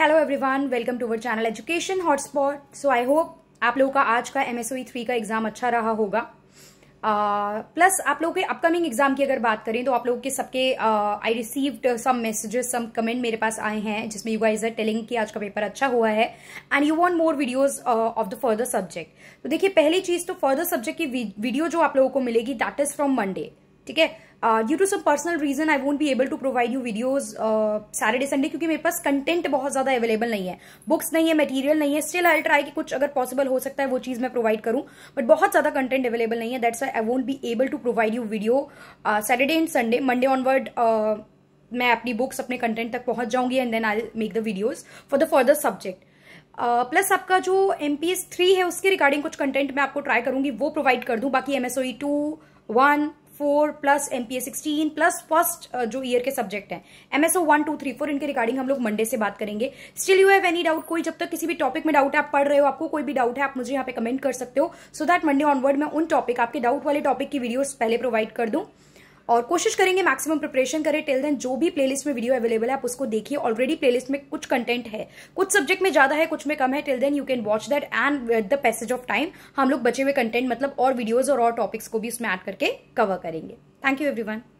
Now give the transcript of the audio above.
hello everyone welcome to our channel education hotspot so I hope आप लोगों का आज का एम एस थ्री का एग्जाम अच्छा रहा होगा प्लस uh, आप लोगों के अपकमिंग एग्जाम की अगर बात करें तो आप लोगों के सबके I received some messages some comment मेरे पास आए हैं जिसमें यू गाइज आर टेलिंग कि आज का पेपर अच्छा हुआ है and you want more videos of the further subject तो देखिए पहली चीज तो फर्दर सब्जेक्ट की वीडियो जो आप लोगों को मिलेगी दैट इज फ्रॉम मंडे ठीक है due to some personal reason I won't be able to provide you videos Saturday Sunday क्योंकि मेरे पास कंटेंट बहुत ज्यादा अवेलेबल नहीं है बुक्स नहीं है मटेरियल नहीं है स्टिल आई ट्राई कि कुछ अगर पॉसिबल हो सकता है वो चीज मैं प्रोवाइड करूं बट बहुत ज्यादा कंटेंट अवेलेबल नहीं है that's I won't be able to provide you video Saturday and Sunday Monday onward मैं अपनी बुक्स अपने कंटेंट तक पहुंच जाऊंगी and then I make the videos for the further subject plus आपका जो एम पी एस थ्री है उसके रिगार्डिंग कुछ कंटेंट मैं आपको ट्राई करूंगी वो प्रोवाइड कर दूं बाकी MSO two one four plus MPA sixteen plus first जो ईयर के सब्जेक्ट हैं MSO one two three four इनके रिगार्डिंग हम लोग मंडे से बात करेंगे still you have any doubt कोई जब तक किसी भी टॉपिक में डाउट है आप पढ़ रहे हो आपको कोई भी डाउट है आप मुझे यहाँ पे कमेंट कर सकते हो सो दैट मंडे ऑनवर्ड मैं उन टॉपिक आपके डाउट वाले टॉपिक की वीडियोस पहले प्रोवाइड कर दूँ और कोशिश करेंगे मैक्सिमम प्रिपरेशन करें टिल देन जो भी प्लेलिस्ट में वीडियो अवेलेबल है आप उसको देखिए ऑलरेडी प्लेलिस्ट में कुछ कंटेंट है कुछ सब्जेक्ट में ज्यादा है कुछ में कम है till then you can watch that and with the passage of time हम लोग बचे हुए कंटेंट मतलब और वीडियोज और, और टॉपिक्स को भी उसमें ऐड करके कवर करेंगे थैंक यू एवरीवन